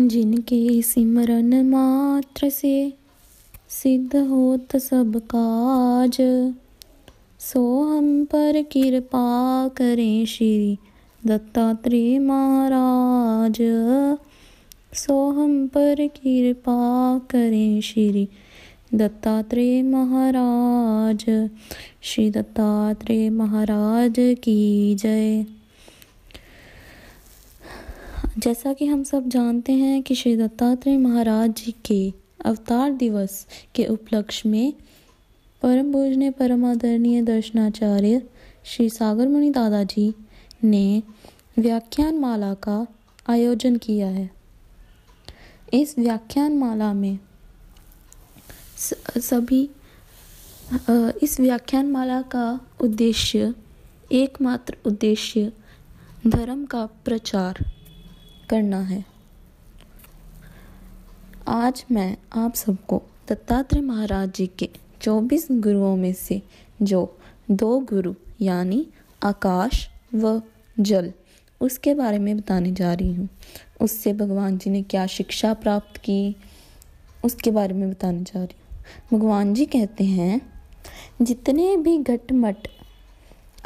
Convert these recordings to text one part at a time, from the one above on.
जिनके सिमरन मात्र से सिद्ध होत सब काज सो हम पर कृपा करें श्री दत्तात्रेय महाराज सो हम पर कृपा करें श्री दत्तात्रेय महाराज श्री दत्तात्रेय महाराज की जय जैसा कि हम सब जानते हैं कि श्री दत्तात्रेय महाराज जी के अवतार दिवस के उपलक्ष्य में परम भोजन परमादरणीय दर्शनाचार्य श्री सागर मुनि दादाजी ने व्याख्यान माला का आयोजन किया है इस व्याख्यान माला में सभी इस व्याख्यान माला का उद्देश्य एकमात्र उद्देश्य धर्म का प्रचार करना है आज मैं आप सबको दत्तात्रेय महाराज जी के 24 गुरुओं में से जो दो गुरु यानी आकाश व जल उसके बारे में बताने जा रही हूँ उससे भगवान जी ने क्या शिक्षा प्राप्त की उसके बारे में बताने जा रही हूँ भगवान जी कहते हैं जितने भी घटमट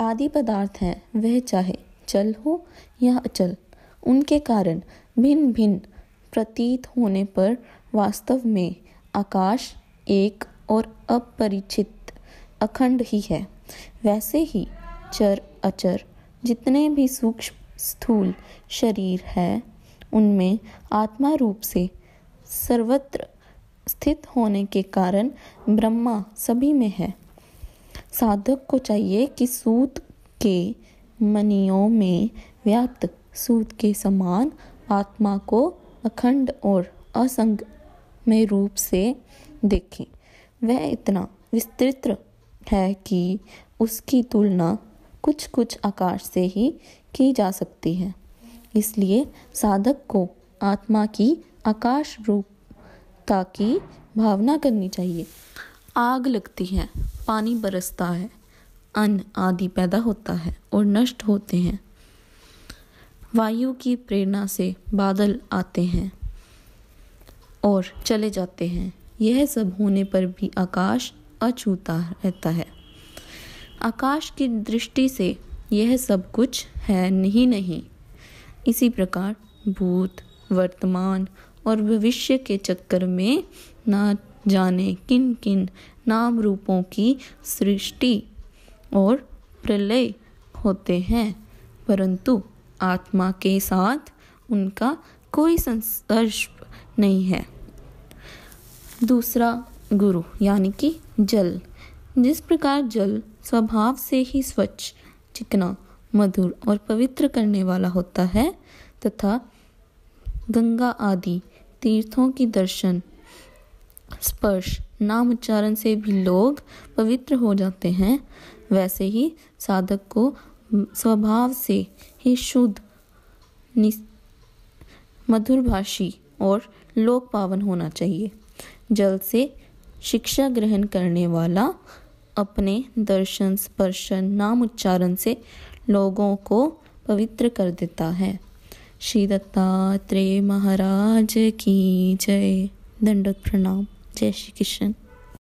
आदि पदार्थ हैं वह चाहे चल हो या अचल उनके कारण भिन्न भिन्न प्रतीत होने पर वास्तव में आकाश एक और अपरिचित अखंड ही है वैसे ही चर अचर जितने भी सूक्ष्म स्थूल शरीर है उनमें आत्मा रूप से सर्वत्र स्थित होने के कारण ब्रह्मा सभी में है साधक को चाहिए कि सूत के मनियों में व्याप्त सूद के समान आत्मा को अखंड और असंग में रूप से देखें वह इतना विस्तृत है कि उसकी तुलना कुछ कुछ आकाश से ही की जा सकती है इसलिए साधक को आत्मा की आकाश रूपता की भावना करनी चाहिए आग लगती है पानी बरसता है अन्न आदि पैदा होता है और नष्ट होते हैं वायु की प्रेरणा से बादल आते हैं और चले जाते हैं यह सब होने पर भी आकाश अछूता रहता है आकाश की दृष्टि से यह सब कुछ है नहीं नहीं इसी प्रकार भूत वर्तमान और भविष्य के चक्कर में ना जाने किन किन नाम रूपों की सृष्टि और प्रलय होते हैं परंतु आत्मा के साथ उनका कोई संस्पर्श नहीं है दूसरा गुरु यानी कि जल जिस प्रकार जल स्वभाव से ही स्वच्छ चिकना मधुर और पवित्र करने वाला होता है तथा गंगा आदि तीर्थों की दर्शन स्पर्श नाम उच्चारण से भी लोग पवित्र हो जाते हैं वैसे ही साधक को स्वभाव से ही शुद्ध मधुरभाषी और लोक पावन होना चाहिए जल से शिक्षा ग्रहण करने वाला अपने दर्शन स्पर्शन नाम उच्चारण से लोगों को पवित्र कर देता है श्री दत्तात्रेय महाराज की जय दंडोत प्रणाम जय श्री कृष्ण